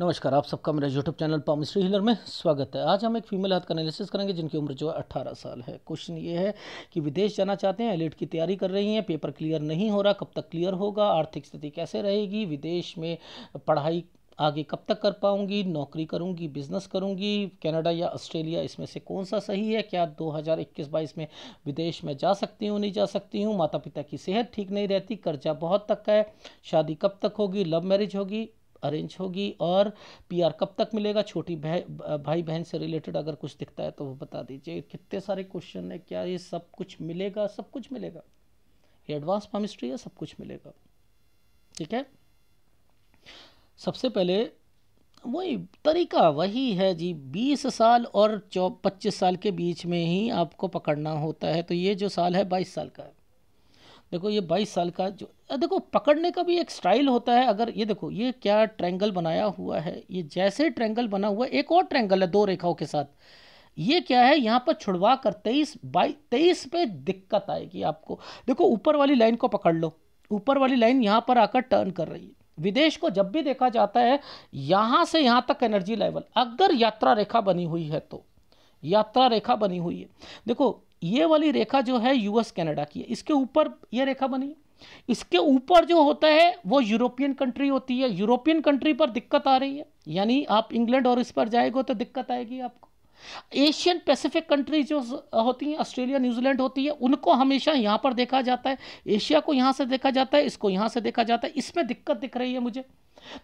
नमस्कार आप सबका मेरे यूट्यूब चैनल पामिस्ट्री हिलर में स्वागत है आज हम एक फीमेल हेल्थ का एनालिसिस करेंगे जिनकी उम्र जो है अट्ठारह साल है क्वेश्चन ये है कि विदेश जाना चाहते हैं एलिट की तैयारी कर रही हैं पेपर क्लियर नहीं हो रहा कब तक क्लियर होगा आर्थिक स्थिति कैसे रहेगी विदेश में पढ़ाई आगे कब तक कर पाऊंगी नौकरी करूंगी बिजनेस करूंगी कनाडा या ऑस्ट्रेलिया इसमें से कौन सा सही है क्या 2021-22 में विदेश में जा सकती हूँ नहीं जा सकती हूँ माता पिता की सेहत ठीक नहीं रहती कर्जा बहुत तक का है शादी कब तक होगी लव मैरिज होगी अरेंज होगी और पीआर कब तक मिलेगा छोटी भाई भाई बहन से रिलेटेड अगर कुछ दिखता है तो वो बता दीजिए कितने सारे क्वेश्चन है क्या ये सब कुछ मिलेगा सब कुछ मिलेगा ये एडवांस पामिस्ट्री है सब कुछ मिलेगा ठीक है सबसे पहले वही तरीका वही है जी बीस साल और चौ पच्चीस साल के बीच में ही आपको पकड़ना होता है तो ये जो साल है बाईस साल का है देखो ये बाईस साल का जो देखो पकड़ने का भी एक स्टाइल होता है अगर ये देखो ये क्या ट्रैंगल बनाया हुआ है ये जैसे ट्रैंगल बना हुआ है एक और ट्रैंगल है दो रेखाओं के साथ ये क्या है यहाँ पर छुड़वा कर तेईस बाई तेईस पे दिक्कत आएगी आपको देखो ऊपर वाली लाइन को पकड़ लो ऊपर वाली लाइन यहाँ पर आकर टर्न कर रही है विदेश को जब भी देखा जाता है यहाँ से यहाँ तक एनर्जी लेवल अगर यात्रा रेखा बनी हुई है तो यात्रा रेखा बनी हुई है देखो ये वाली रेखा जो है यूएस कनाडा की है इसके ऊपर ये रेखा बनी इसके ऊपर जो होता है वो यूरोपियन कंट्री होती है यूरोपियन कंट्री पर दिक्कत आ रही है यानी आप इंग्लैंड और इस पर जाएगा तो दिक्कत आएगी आपको एशियन पैसिफिक कंट्री जो होती हैं ऑस्ट्रेलिया न्यूजीलैंड होती है उनको हमेशा यहाँ पर देखा जाता है एशिया को यहाँ से देखा जाता है इसको यहाँ से देखा जाता है इसमें दिक्कत दिख रही है मुझे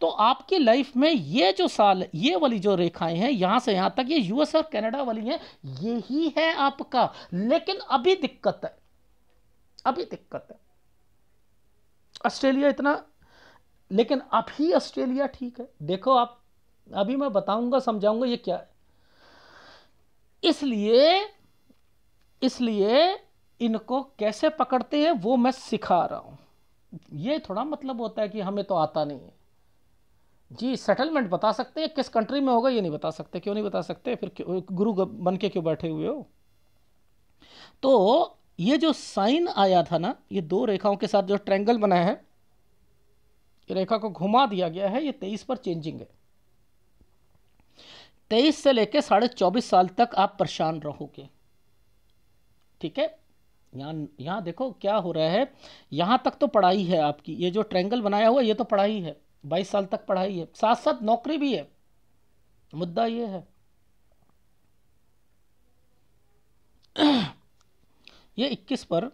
तो आपकी लाइफ में ये जो साल ये वाली जो रेखाएं हैं यहां से यहां तक ये यूएस और कनाडा वाली हैं यही है आपका लेकिन अभी दिक्कत है अभी दिक्कत है ऑस्ट्रेलिया इतना लेकिन अभी ऑस्ट्रेलिया ठीक है देखो आप अभी मैं बताऊंगा समझाऊंगा ये क्या है इसलिए इसलिए इनको कैसे पकड़ते हैं वो मैं सिखा रहा हूं ये थोड़ा मतलब होता है कि हमें तो आता नहीं है जी सेटलमेंट बता सकते हैं किस कंट्री में होगा ये नहीं बता सकते क्यों नहीं बता सकते फिर गुरु बन के क्यों बैठे हुए हो तो ये जो साइन आया था ना ये दो रेखाओं के साथ जो ट्रैंगल बनाया है ये रेखा को घुमा दिया गया है ये तेईस पर चेंजिंग है तेईस से लेकर साढ़े चौबीस साल तक आप परेशान रहोगे ठीक है यहाँ यहाँ देखो क्या हो रहा है यहाँ तक तो पढ़ाई है आपकी ये जो ट्रैंगल बनाया हुआ ये तो पढ़ाई है बाईस साल तक पढ़ाई है साथ साथ नौकरी भी है मुद्दा ये है ये 21 पर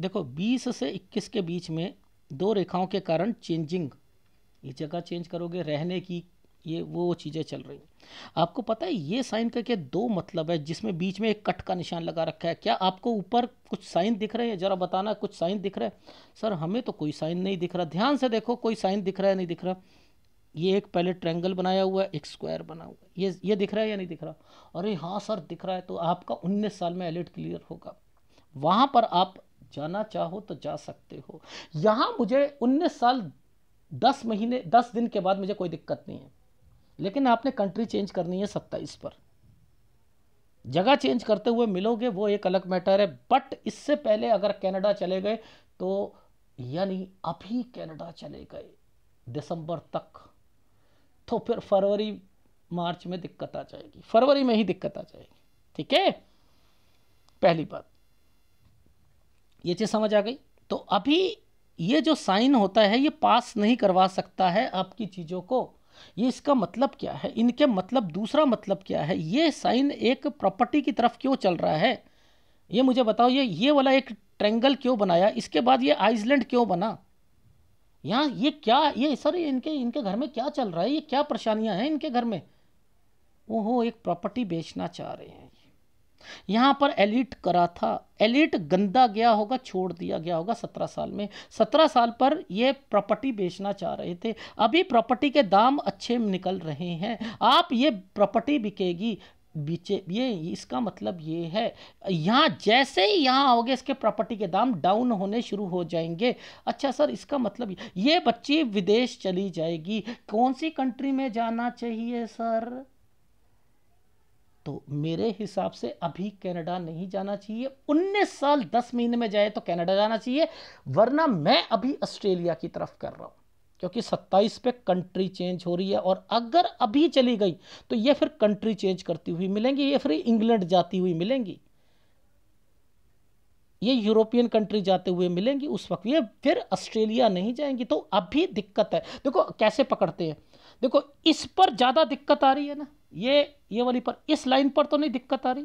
देखो 20 से 21 के बीच में दो रेखाओं के कारण चेंजिंग ये जगह चेंज करोगे रहने की ये वो चीज़ें चल रही हैं आपको पता है ये साइन का क्या दो मतलब है जिसमें बीच में एक कट का निशान लगा रखा है क्या आपको ऊपर कुछ साइन दिख रहे हैं ज़रा बताना कुछ साइन दिख रहा है सर हमें तो कोई साइन नहीं दिख रहा ध्यान से देखो कोई साइन दिख रहा है नहीं दिख रहा ये एक पहले ट्रैंगल बनाया हुआ है एक स्क्वायर बना हुआ है ये ये दिख रहा है या नहीं दिख रहा अरे हाँ सर दिख रहा है तो आपका उन्नीस साल में एलिट क्लियर होगा वहाँ पर आप जाना चाहो तो जा सकते हो यहाँ मुझे उन्नीस साल दस महीने दस दिन के बाद मुझे कोई दिक्कत नहीं है लेकिन आपने कंट्री चेंज करनी है सत्ताईस पर जगह चेंज करते हुए मिलोगे वो एक अलग मैटर है बट इससे पहले अगर कनाडा चले गए तो यानी अभी कनाडा चले गए दिसंबर तक तो फिर फरवरी मार्च में दिक्कत आ जाएगी फरवरी में ही दिक्कत आ जाएगी ठीक है पहली बात ये चीज़ समझ आ गई तो अभी ये जो साइन होता है ये पास नहीं करवा सकता है आपकी चीज़ों को ये इसका मतलब क्या है इनके मतलब दूसरा मतलब क्या है ये साइन एक प्रॉपर्टी की तरफ क्यों चल रहा है ये मुझे बताओ ये ये वाला एक ट्रेंगल क्यों बनाया इसके बाद ये आइसलैंड क्यों बना यहाँ ये क्या ये सर इनके इनके घर में क्या चल रहा है ये क्या परेशानियाँ हैं इनके घर में ओहो एक प्रॉपर्टी बेचना चाह रहे हैं यहाँ पर एलिट करा था एलिट गंदा गया होगा छोड़ दिया गया होगा सत्रह साल में सत्रह साल पर ये प्रॉपर्टी बेचना चाह रहे थे अभी प्रॉपर्टी के दाम अच्छे निकल रहे हैं आप ये प्रॉपर्टी बिकेगी बीचे ये इसका मतलब ये है यहाँ जैसे ही यहाँ आओगे इसके प्रॉपर्टी के दाम डाउन होने शुरू हो जाएंगे अच्छा सर इसका मतलब ये बच्ची विदेश चली जाएगी कौन सी कंट्री में जाना चाहिए सर तो मेरे हिसाब से अभी कनाडा नहीं जाना चाहिए उन्नीस साल दस महीने में जाए तो कनाडा जाना चाहिए वरना मैं अभी ऑस्ट्रेलिया की तरफ कर रहा हूँ क्योंकि सत्ताईस पे कंट्री चेंज हो रही है और अगर अभी चली गई तो ये फिर कंट्री चेंज करती हुई मिलेंगी ये फिर इंग्लैंड जाती हुई मिलेंगी ये यूरोपियन कंट्री जाते हुए मिलेंगी उस वक्त ये फिर ऑस्ट्रेलिया नहीं जाएंगी तो अभी दिक्कत है देखो कैसे पकड़ते हैं देखो इस पर ज़्यादा दिक्कत आ रही है ना ये ये वाली पर इस लाइन पर तो नहीं दिक्कत आ रही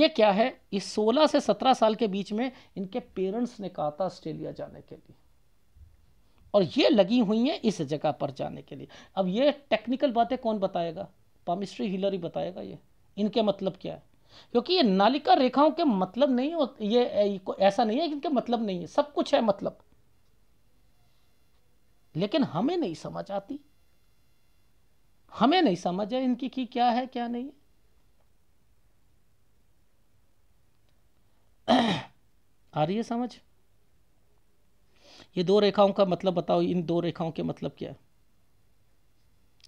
ये क्या है इस 16 से 17 साल के बीच में इनके पेरेंट्स ने कहा था ऑस्ट्रेलिया जाने के लिए और ये लगी हुई हैं इस जगह पर जाने के लिए अब ये टेक्निकल बातें कौन बताएगा पामिस्ट्री हिलर ही बताएगा ये इनके मतलब क्या है क्योंकि ये नालिका रेखाओं के मतलब नहीं हो ये ऐसा नहीं है कि इनके मतलब नहीं है सब कुछ है मतलब लेकिन हमें नहीं समझ आती हमें नहीं समझ है इनकी की क्या है क्या नहीं है आ रही है समझ ये दो रेखाओं का मतलब बताओ इन दो रेखाओं के मतलब क्या है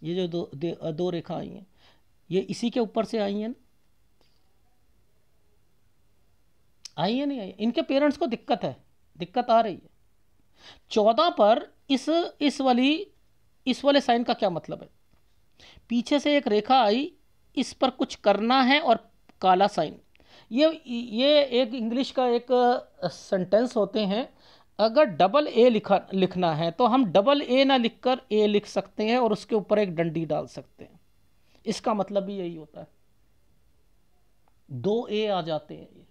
ये जो दो दो रेखा आई हैं ये इसी के ऊपर से आई हैं ना आई है नहीं आई इनके पेरेंट्स को दिक्कत है दिक्कत आ रही है चौदह पर इस इस वाली इस वाले साइन का क्या मतलब है पीछे से एक रेखा आई इस पर कुछ करना है और काला साइन ये ये एक इंग्लिश का एक सेंटेंस होते हैं अगर डबल ए लिखा लिखना है तो हम डबल ए ना लिखकर ए लिख सकते हैं और उसके ऊपर एक डंडी डाल सकते हैं इसका मतलब भी यही होता है दो ए आ जाते हैं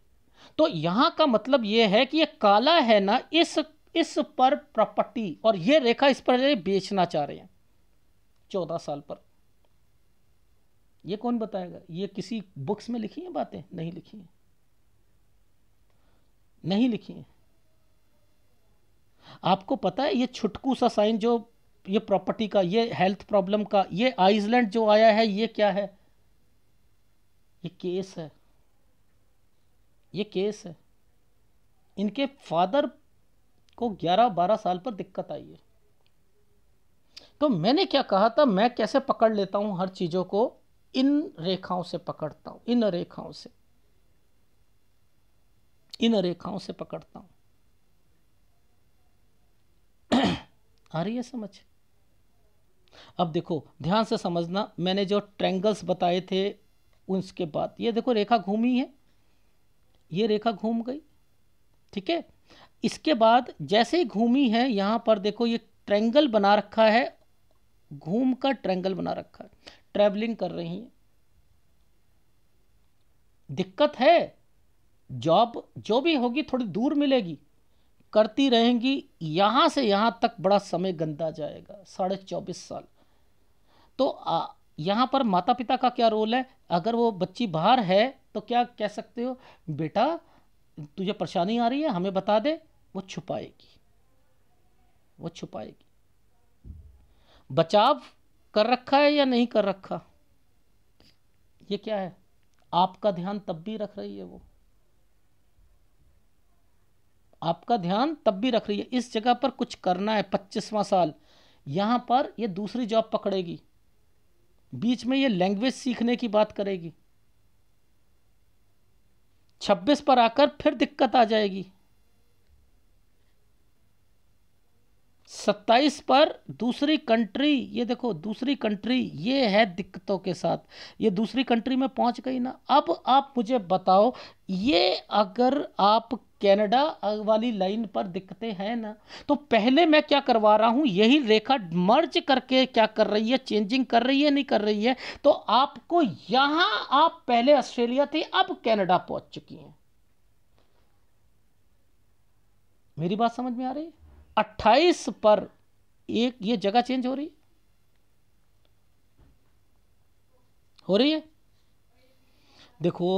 तो यहां का मतलब ये है कि ये काला है ना इस इस पर प्रॉपर्टी और ये रेखा इस पर बेचना चाह रहे हैं चौदह साल पर ये कौन बताएगा ये किसी बुक्स में लिखी हैं बातें नहीं लिखी हैं नहीं लिखी हैं आपको पता है ये छुटकू सा साइन जो ये प्रॉपर्टी का ये हेल्थ प्रॉब्लम का ये आइसलैंड जो आया है ये क्या है ये केस है ये केस है इनके फादर को 11-12 साल पर दिक्कत आई है तो मैंने क्या कहा था मैं कैसे पकड़ लेता हूं हर चीज़ों को इन रेखाओं से पकड़ता हूं इन रेखाओं से इन रेखाओं से पकड़ता हूं आ रही है समझ अब देखो ध्यान से समझना मैंने जो ट्रेंगल्स बताए थे उसके बाद ये देखो रेखा घूमी है ये रेखा घूम गई ठीक है इसके बाद जैसे ही घूमी है यहां पर देखो ये ट्रेंगल बना रखा है घूम कर ट्रेंगल बना रखा है ट्रैवलिंग कर रही हैं दिक्कत है जॉब जो भी होगी थोड़ी दूर मिलेगी करती रहेंगी यहाँ से यहाँ तक बड़ा समय गंदा जाएगा साढ़े चौबीस साल तो यहां यहाँ पर माता पिता का क्या रोल है अगर वो बच्ची बाहर है तो क्या कह सकते हो बेटा तुझे परेशानी आ रही है हमें बता दे वो छुपाएगी वो छुपाएगी बचाव कर रखा है या नहीं कर रखा ये क्या है आपका ध्यान तब भी रख रही है वो आपका ध्यान तब भी रख रही है इस जगह पर कुछ करना है पच्चीसवां साल यहां पर ये दूसरी जॉब पकड़ेगी बीच में ये लैंग्वेज सीखने की बात करेगी छब्बीस पर आकर फिर दिक्कत आ जाएगी सत्ताईस पर दूसरी कंट्री ये देखो दूसरी कंट्री ये है दिक्कतों के साथ ये दूसरी कंट्री में पहुंच गई ना अब आप मुझे बताओ ये अगर आप कनाडा वाली लाइन पर दिक्कतें हैं ना तो पहले मैं क्या करवा रहा हूँ यही रेखा मर्ज करके क्या कर रही है चेंजिंग कर रही है नहीं कर रही है तो आपको यहाँ आप पहले ऑस्ट्रेलिया थे अब कनाडा पहुँच चुकी हैं मेरी बात समझ में आ रही है अट्ठाईस पर एक ये जगह चेंज हो रही है हो रही है देखो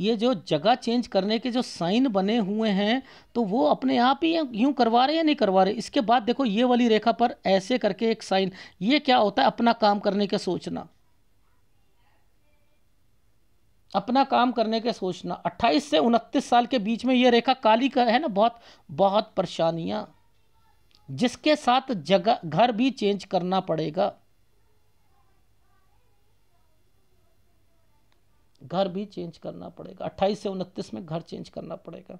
ये जो जगह चेंज करने के जो साइन बने हुए हैं तो वो अपने आप ही यूं करवा रहे या नहीं करवा रहे इसके बाद देखो ये वाली रेखा पर ऐसे करके एक साइन ये क्या होता है अपना काम करने के सोचना अपना काम करने के सोचना 28 से 29 साल के बीच में ये रेखा काली का है ना बहुत बहुत परेशानियां जिसके साथ जगह घर भी चेंज करना पड़ेगा घर भी चेंज करना पड़ेगा अट्ठाईस से उनतीस में घर चेंज करना पड़ेगा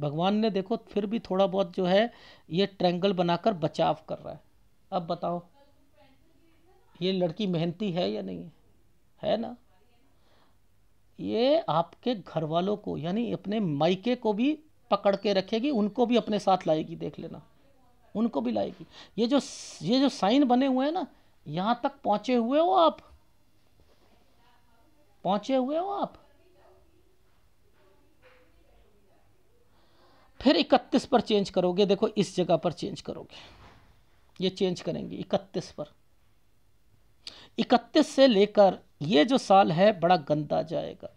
भगवान ने देखो फिर भी थोड़ा बहुत जो है ये ट्रैंगल बनाकर बचाव कर रहा है अब बताओ ये लड़की मेहनती है या नहीं है ना ये आपके घर वालों को यानी अपने मायके को भी पकड़ के रखेगी उनको भी अपने साथ लाएगी देख लेना उनको भी लाएगी ये जो ये जो साइन बने हुए हैं ना यहाँ तक पहुँचे हुए हो आप पहुँचे हुए हो आप फिर इकतीस पर चेंज करोगे देखो इस जगह पर चेंज करोगे ये चेंज करेंगे इकतीस पर इकतीस से लेकर ये जो साल है बड़ा गंदा जाएगा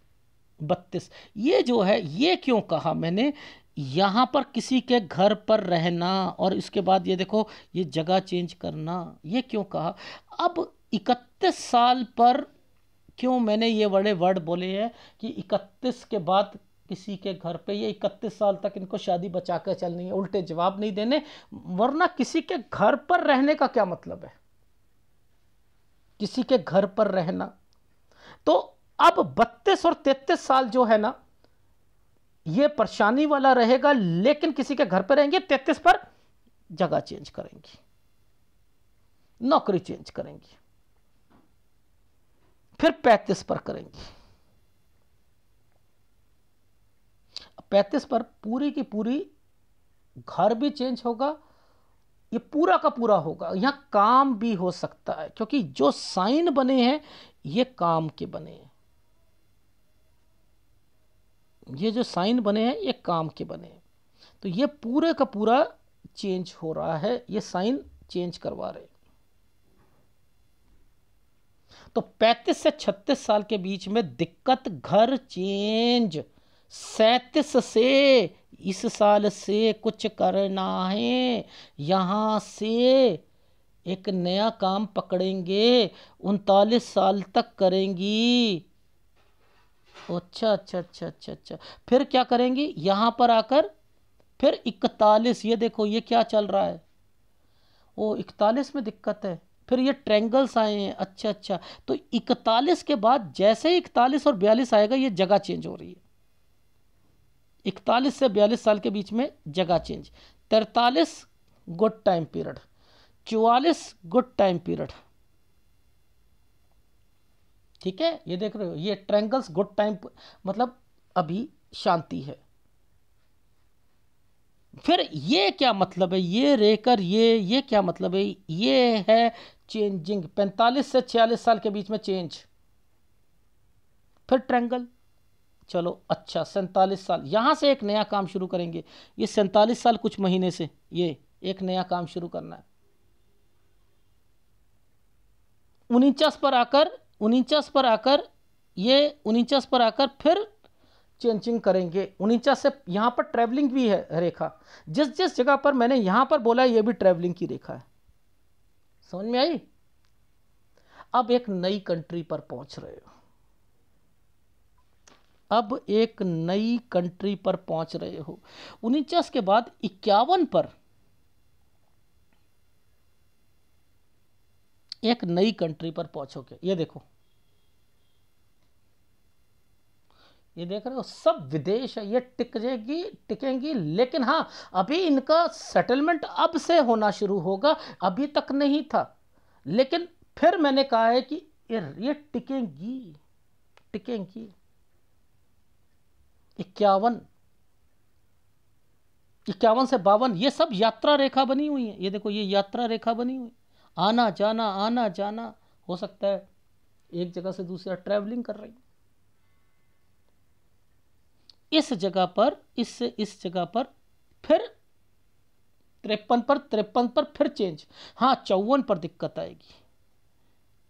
बत्तीस ये जो है ये क्यों कहा मैंने यहाँ पर किसी के घर पर रहना और इसके बाद ये देखो ये जगह चेंज करना ये क्यों कहा अब इकतीस साल पर क्यों मैंने ये बड़े वर्ड बोले हैं कि इकतीस के बाद किसी के घर पे ये इकतीस साल तक इनको शादी बचा कर चलनी है उल्टे जवाब नहीं देने वरना किसी के घर पर रहने का क्या मतलब है किसी के घर पर रहना तो अब बत्तीस और तैतीस साल जो है ना ये परेशानी वाला रहेगा लेकिन किसी के घर पर रहेंगे तैतीस पर जगह चेंज करेंगी नौकरी चेंज करेंगी फिर पैंतीस पर करेंगी पैंतीस पर पूरी की पूरी घर भी चेंज होगा ये पूरा का पूरा होगा यहां काम भी हो सकता है क्योंकि जो साइन बने हैं ये काम के बने हैं ये जो साइन बने हैं ये काम के बने हैं तो ये पूरे का पूरा चेंज हो रहा है ये साइन चेंज करवा रहे तो 35 से 36 साल के बीच में दिक्कत घर चेंज सैतीस से इस साल से कुछ करना है यहां से एक नया काम पकड़ेंगे उनतालीस साल तक करेंगी अच्छा अच्छा अच्छा अच्छा अच्छा फिर क्या करेंगे यहाँ पर आकर फिर इकतालीस ये देखो ये क्या चल रहा है ओ इकतालीस में दिक्कत है फिर ये ट्रेंगल्स आए हैं अच्छा अच्छा तो इकतालीस के बाद जैसे ही इकतालीस और बयालीस आएगा ये जगह चेंज हो रही है इकतालीस से बयालीस साल के बीच में जगह चेंज तैतालीस गुड टाइम पीरियड चौवालीस गुड टाइम पीरियड ठीक है ये देख रहे हो ये ट्रैंगल्स गुड टाइम मतलब अभी शांति है फिर ये क्या मतलब है ये रहकर ये ये क्या मतलब है ये है चेंजिंग पैंतालीस से छियालीस साल के बीच में चेंज फिर ट्रैंगल चलो अच्छा सैंतालीस साल यहां से एक नया काम शुरू करेंगे ये सैंतालीस साल कुछ महीने से ये एक नया काम शुरू करना है उनचास पर आकर उनचास पर आकर ये उनचास पर आकर फिर चेंजिंग करेंगे उनचास से यहाँ पर ट्रैवलिंग भी है रेखा जिस जिस जगह पर मैंने यहाँ पर बोला ये भी ट्रैवलिंग की रेखा है समझ में आई अब एक नई कंट्री पर पहुंच रहे हो अब एक नई कंट्री पर पहुंच रहे हो उनचास के बाद इक्यावन पर एक नई कंट्री पर पहुंचोगे ये देखो ये देख रहे हो सब विदेश है ये टिक जाएगी टिकेंगी लेकिन हाँ अभी इनका सेटलमेंट अब से होना शुरू होगा अभी तक नहीं था लेकिन फिर मैंने कहा है कि ये ये टिकेंगी टिकेंगी इक्यावन इक्यावन से बावन ये सब यात्रा रेखा बनी हुई है ये देखो ये यात्रा रेखा बनी हुई आना जाना आना जाना हो सकता है एक जगह से दूसरा ट्रैवलिंग कर रही इस जगह पर इससे इस जगह पर फिर त्रेपन पर तिरपन पर फिर चेंज हाँ चौवन पर दिक्कत आएगी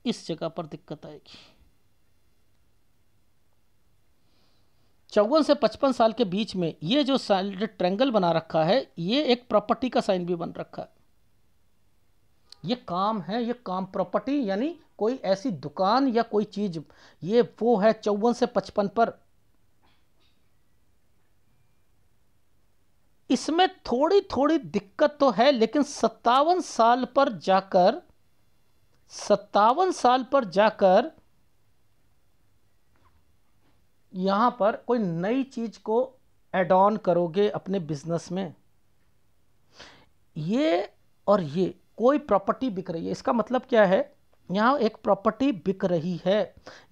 इस जगह पर दिक्कत आएगी चौवन से पचपन साल के बीच में ये जो साइड ट्रैंगल बना रखा है ये एक प्रॉपर्टी का साइन भी बन रखा है ये काम है ये काम प्रॉपर्टी यानी कोई ऐसी दुकान या कोई चीज़ ये वो है चौवन से पचपन पर इसमें थोड़ी थोड़ी दिक्कत तो है लेकिन सत्तावन साल पर जाकर सत्तावन साल पर जाकर यहां पर कोई नई चीज़ को एड ऑन करोगे अपने बिजनेस में ये और ये कोई प्रॉपर्टी बिक रही है इसका मतलब क्या है यहाँ एक प्रॉपर्टी बिक रही है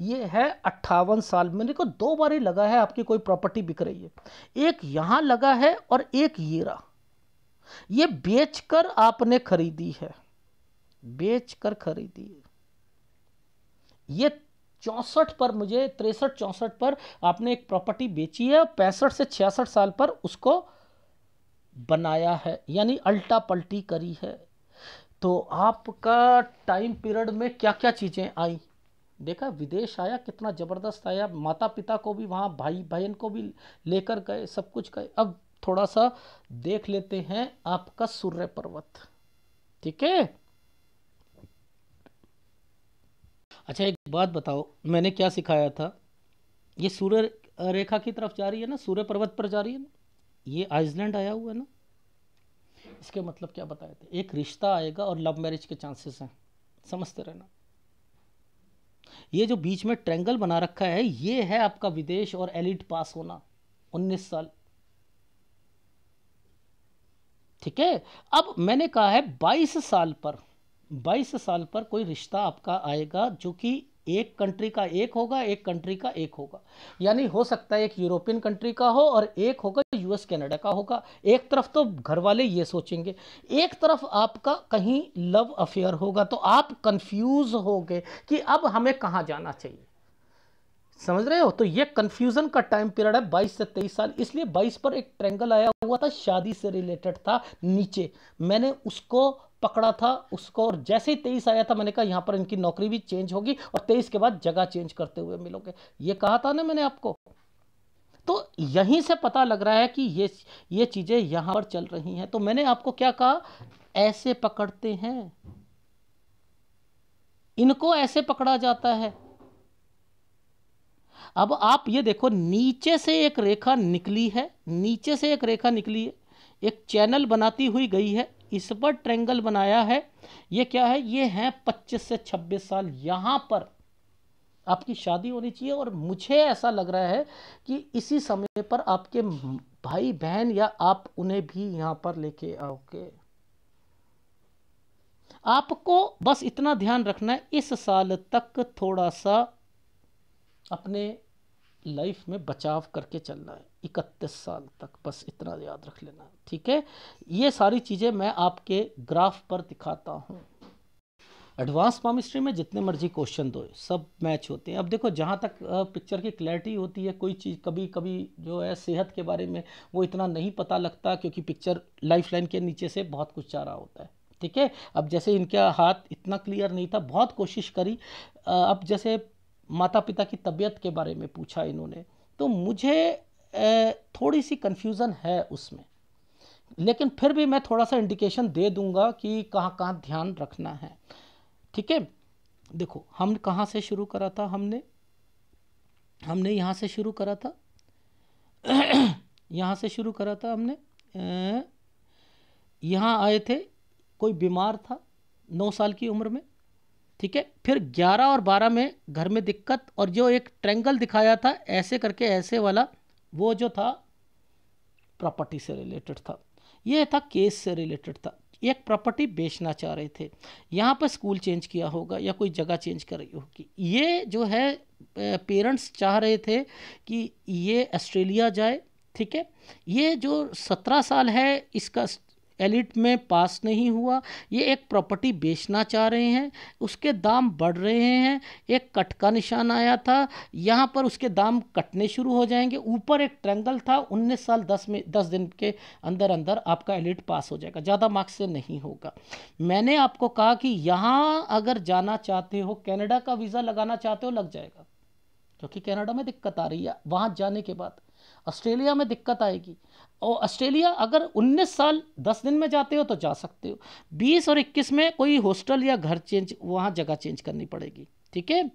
ये है अट्ठावन साल में देखो दो बार ही लगा है आपकी कोई प्रॉपर्टी बिक रही है एक यहाँ लगा है और एक ये रहा ये बेचकर आपने खरीदी है बेचकर खरीदी है ये चौंसठ पर मुझे तिरसठ चौंसठ पर आपने एक प्रॉपर्टी बेची है पैंसठ से छियासठ साल पर उसको बनाया है यानी अल्टा पलटी करी है तो आपका टाइम पीरियड में क्या क्या चीज़ें आई देखा विदेश आया कितना ज़बरदस्त आया माता पिता को भी वहाँ भाई बहन को भी लेकर गए सब कुछ गए अब थोड़ा सा देख लेते हैं आपका सूर्य पर्वत ठीक है अच्छा एक बात बताओ मैंने क्या सिखाया था ये सूर्य रेखा की तरफ जा रही है ना सूर्य पर्वत पर जा रही है ना ये आइसलैंड आया हुआ है ना इसके मतलब क्या बताए थे एक रिश्ता आएगा और लव मैरिज के चांसेस हैं समझते रहना ये जो बीच में ट्रेंगल बना रखा है ये है आपका विदेश और एलिट पास होना 19 साल ठीक है अब मैंने कहा है 22 साल पर 22 साल पर कोई रिश्ता आपका आएगा जो कि एक कंट्री का एक होगा एक कंट्री का एक होगा यानी हो सकता है एक यूरोपियन कंट्री का हो और एक होगा यूएस कनाडा का होगा एक तरफ तो घर वाले ये सोचेंगे एक तरफ आपका कहीं लव अफेयर होगा तो आप कंफ्यूज होगे कि अब हमें कहाँ जाना चाहिए समझ रहे हो तो ये कंफ्यूजन का टाइम पीरियड है 22 से 23 साल इसलिए 22 पर एक ट्रेंगल आया हुआ था शादी से रिलेटेड था नीचे मैंने उसको पकड़ा था उसको और जैसे ही तेईस आया था मैंने कहा यहाँ पर इनकी नौकरी भी चेंज होगी और तेईस के बाद जगह चेंज करते हुए मिलोगे ये कहा था ना मैंने आपको तो यहीं से पता लग रहा है कि ये ये चीज़ें यहां पर चल रही हैं तो मैंने आपको क्या कहा ऐसे पकड़ते हैं इनको ऐसे पकड़ा जाता है अब आप ये देखो नीचे से एक रेखा निकली है नीचे से एक रेखा निकली है एक चैनल बनाती हुई गई है इस पर ट्रेंगल बनाया है ये क्या है ये है 25 से 26 साल यहां पर आपकी शादी होनी चाहिए और मुझे ऐसा लग रहा है कि इसी समय पर आपके भाई बहन या आप उन्हें भी यहाँ पर लेके आओगे आपको बस इतना ध्यान रखना है इस साल तक थोड़ा सा अपने लाइफ में बचाव करके चलना है इकतीस साल तक बस इतना याद रख लेना ठीक है ये सारी चीज़ें मैं आपके ग्राफ पर दिखाता हूँ एडवांस पामिस्ट्री में जितने मर्जी क्वेश्चन दो सब मैच होते हैं अब देखो जहाँ तक पिक्चर की क्लैरिटी होती है कोई चीज़ कभी कभी जो है सेहत के बारे में वो इतना नहीं पता लगता क्योंकि पिक्चर लाइफ लाइन के नीचे से बहुत कुछ जा रहा होता है ठीक है अब जैसे इनका हाथ इतना क्लियर नहीं था बहुत कोशिश करी अब जैसे माता पिता की तबीयत के बारे में पूछा इन्होंने तो मुझे थोड़ी सी कन्फ्यूज़न है उसमें लेकिन फिर भी मैं थोड़ा सा इंडिकेशन दे दूंगा कि कहाँ कहाँ ध्यान रखना है ठीक है देखो हम कहाँ से शुरू करा था हमने हमने यहाँ से शुरू करा था यहाँ से शुरू करा था हमने यहाँ आए थे कोई बीमार था नौ साल की उम्र में ठीक है फिर ग्यारह और बारह में घर में दिक्कत और जो एक ट्रेंगल दिखाया था ऐसे करके ऐसे वाला वो जो था प्रॉपर्टी से रिलेटेड था ये था केस से रिलेटेड था एक प्रॉपर्टी बेचना चाह रहे थे यहाँ पर स्कूल चेंज किया होगा या कोई जगह चेंज कर रही होगी ये जो है पेरेंट्स चाह रहे थे कि ये ऑस्ट्रेलिया जाए ठीक है ये जो सत्रह साल है इसका एलिट में पास नहीं हुआ ये एक प्रॉपर्टी बेचना चाह रहे हैं उसके दाम बढ़ रहे हैं एक कट का निशान आया था यहाँ पर उसके दाम कटने शुरू हो जाएंगे ऊपर एक ट्रेंगल था उन्नीस साल दस में दस दिन के अंदर अंदर आपका एलिट पास हो जाएगा ज़्यादा मार्क्स से नहीं होगा मैंने आपको कहा कि यहाँ अगर जाना चाहते हो कैनेडा का वीज़ा लगाना चाहते हो लग जाएगा क्योंकि कैनेडा में दिक्कत आ रही है वहाँ जाने के बाद ऑस्ट्रेलिया में दिक्कत आएगी और ऑस्ट्रेलिया अगर 19 साल 10 दिन में जाते हो तो जा सकते हो 20 और 21 में कोई हॉस्टल या घर चेंज वहाँ जगह चेंज करनी पड़ेगी ठीक है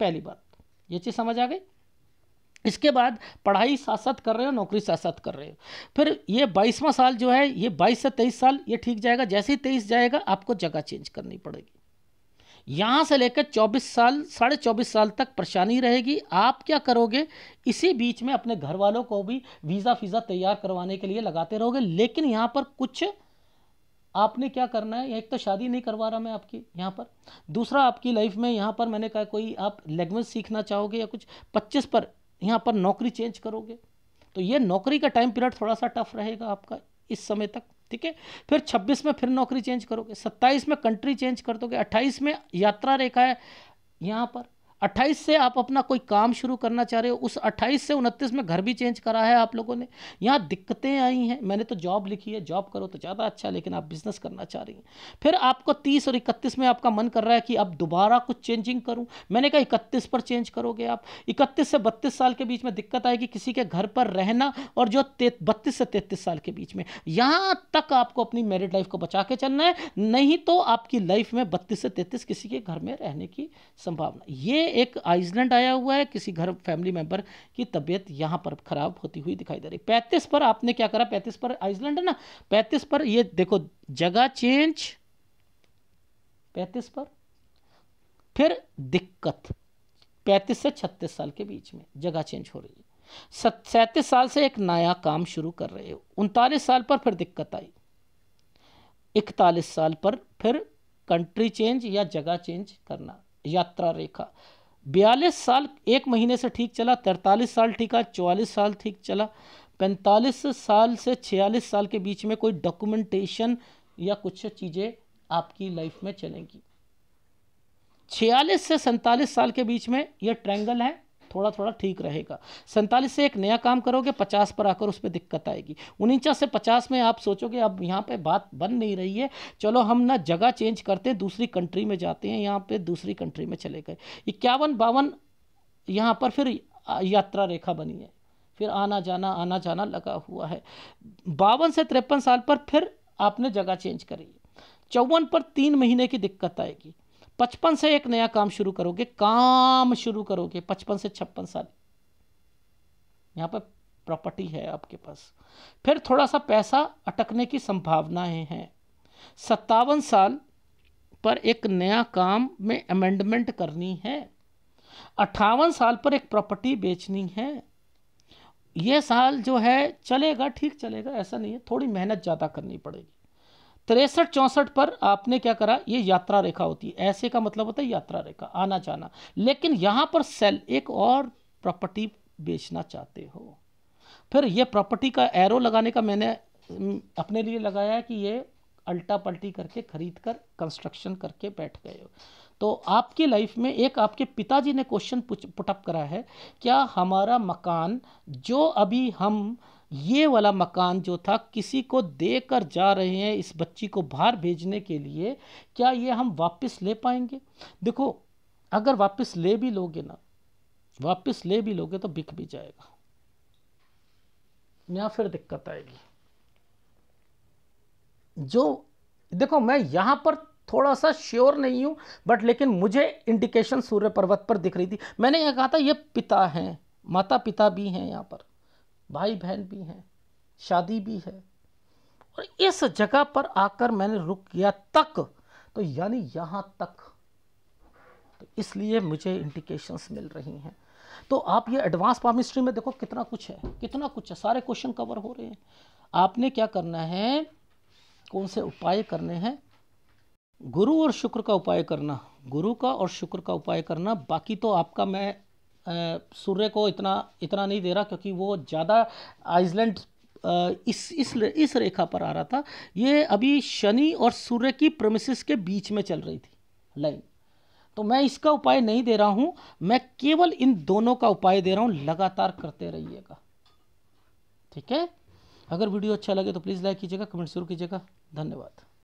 पहली बात ये चीज़ समझ आ गई इसके बाद पढ़ाई साथ साथ कर रहे हो नौकरी साथ साथ कर रहे हो फिर ये बाईसवां साल जो है ये बाईस से तेईस साल ये ठीक जाएगा जैसे ही तेईस जाएगा आपको जगह चेंज करनी पड़ेगी यहाँ से लेकर चौबीस साल साढ़े चौबीस साल तक परेशानी रहेगी आप क्या करोगे इसी बीच में अपने घर वालों को भी वीज़ा फीज़ा तैयार करवाने के लिए लगाते रहोगे लेकिन यहाँ पर कुछ आपने क्या करना है एक तो शादी नहीं करवा रहा मैं आपकी यहाँ पर दूसरा आपकी लाइफ में यहाँ पर मैंने कहा कोई आप लैंग्वेज सीखना चाहोगे या कुछ पच्चीस पर यहाँ पर नौकरी चेंज करोगे तो ये नौकरी का टाइम पीरियड थोड़ा सा टफ रहेगा आपका इस समय तक ठीक है फिर 26 में फिर नौकरी चेंज करोगे 27 में कंट्री चेंज कर दोगे 28 में यात्रा रेखा है यहाँ पर अट्ठाईस से आप अपना कोई काम शुरू करना चाह रहे हो उस अट्ठाईस से उनतीस में घर भी चेंज करा है आप लोगों ने यहाँ दिक्कतें आई हैं मैंने तो जॉब लिखी है जॉब करो तो ज़्यादा अच्छा लेकिन आप बिज़नेस करना चाह रही हैं फिर आपको तीस और इकतीस में आपका मन कर रहा है कि अब दोबारा कुछ चेंजिंग करूँ मैंने कहा इकतीस पर चेंज करोगे आप इकतीस से बत्तीस साल के बीच में दिक्कत आएगी कि किसी के घर पर रहना और जो बत्तीस से तैतीस साल के बीच में यहाँ तक आपको अपनी मेरिड लाइफ को बचा के चलना है नहीं तो आपकी लाइफ में बत्तीस से तैतीस किसी के घर में रहने की संभावना ये एक आइसलैंड आया हुआ है किसी घर फैमिली मेंबर की तबीयत यहाँ पर खराब होती हुई दिखाई दे रही पैंतीस पर आपने क्या करा पैंतीस पर आइसलैंड है ना पैंतीस पर ये देखो जगह चेंज पैंतीस पर फिर दिक्कत पैंतीस से छत्तीस साल के बीच में जगह चेंज हो रही है सैंतीस साल से एक नया काम शुरू कर रहे हो उनतालीस साल पर फिर दिक्कत आई इकतालीस साल पर फिर कंट्री चेंज या जगह चेंज करना यात्रा रेखा बयालीस साल एक महीने से ठीक चला तैंतालीस साल ठीका चौवालीस साल ठीक चला पैंतालीस साल से छियालीस साल के बीच में कोई डॉक्यूमेंटेशन या कुछ चीज़ें आपकी लाइफ में चलेंगी छियालीस से सैंतालीस साल के बीच में यह ट्रैंगल है थोड़ा थोड़ा ठीक रहेगा सैंतालीस से एक नया काम करोगे पचास पर आकर उस पर दिक्कत आएगी उनचास से पचास में आप सोचोगे अब यहाँ पे बात बन नहीं रही है चलो हम ना जगह चेंज करते हैं दूसरी कंट्री में जाते हैं यहाँ पे दूसरी कंट्री में चले गए इक्यावन बावन यहाँ पर फिर यात्रा रेखा बनी है फिर आना जाना आना जाना लगा हुआ है बावन से तिरपन साल पर फिर आपने जगह चेंज करी चौवन पर तीन महीने की दिक्कत आएगी पचपन से एक नया काम शुरू करोगे काम शुरू करोगे पचपन से छप्पन साल यहाँ पर प्रॉपर्टी है आपके पास फिर थोड़ा सा पैसा अटकने की संभावनाएं हैं सत्तावन साल पर एक नया काम में अमेंडमेंट करनी है अट्ठावन साल पर एक प्रॉपर्टी बेचनी है यह साल जो है चलेगा ठीक चलेगा ऐसा नहीं है थोड़ी मेहनत ज़्यादा करनी पड़ेगी तिरसठ चौंसठ पर आपने क्या करा ये यात्रा रेखा होती है ऐसे का मतलब होता है यात्रा रेखा आना जाना लेकिन यहाँ पर सेल एक और प्रॉपर्टी बेचना चाहते हो फिर ये प्रॉपर्टी का एरो लगाने का मैंने अपने लिए लगाया है कि ये अल्टा पल्टी करके खरीद कर कंस्ट्रक्शन करके बैठ गए हो तो आपकी लाइफ में एक आपके पिताजी ने क्वेश्चन पुटअप करा है क्या हमारा मकान जो अभी हम ये वाला मकान जो था किसी को दे कर जा रहे हैं इस बच्ची को बाहर भेजने के लिए क्या ये हम वापस ले पाएंगे देखो अगर वापस ले भी लोगे ना वापस ले भी लोगे तो बिक भी जाएगा या फिर दिक्कत आएगी जो देखो मैं यहां पर थोड़ा सा श्योर नहीं हूं बट लेकिन मुझे इंडिकेशन सूर्य पर्वत पर दिख रही थी मैंने यह कहा था ये पिता हैं माता पिता भी हैं यहां पर भाई बहन भी हैं शादी भी है और इस जगह पर आकर मैंने रुक किया तक तो यानी यहाँ तक तो इसलिए मुझे इंडिकेशंस मिल रही हैं तो आप ये एडवांस पामिस्ट्री में देखो कितना कुछ है कितना कुछ है सारे क्वेश्चन कवर हो रहे हैं आपने क्या करना है कौन से उपाय करने हैं गुरु और शुक्र का उपाय करना गुरु का और शुक्र का उपाय करना बाकी तो आपका मैं सूर्य को इतना इतना नहीं दे रहा क्योंकि वो ज़्यादा आइसलैंड इस इस इस रेखा पर आ रहा था ये अभी शनि और सूर्य की प्रमिसिस के बीच में चल रही थी लाइन तो मैं इसका उपाय नहीं दे रहा हूँ मैं केवल इन दोनों का उपाय दे रहा हूँ लगातार करते रहिएगा ठीक है अगर वीडियो अच्छा लगे तो प्लीज़ लाइक कीजिएगा कमेंट शुरू कीजिएगा धन्यवाद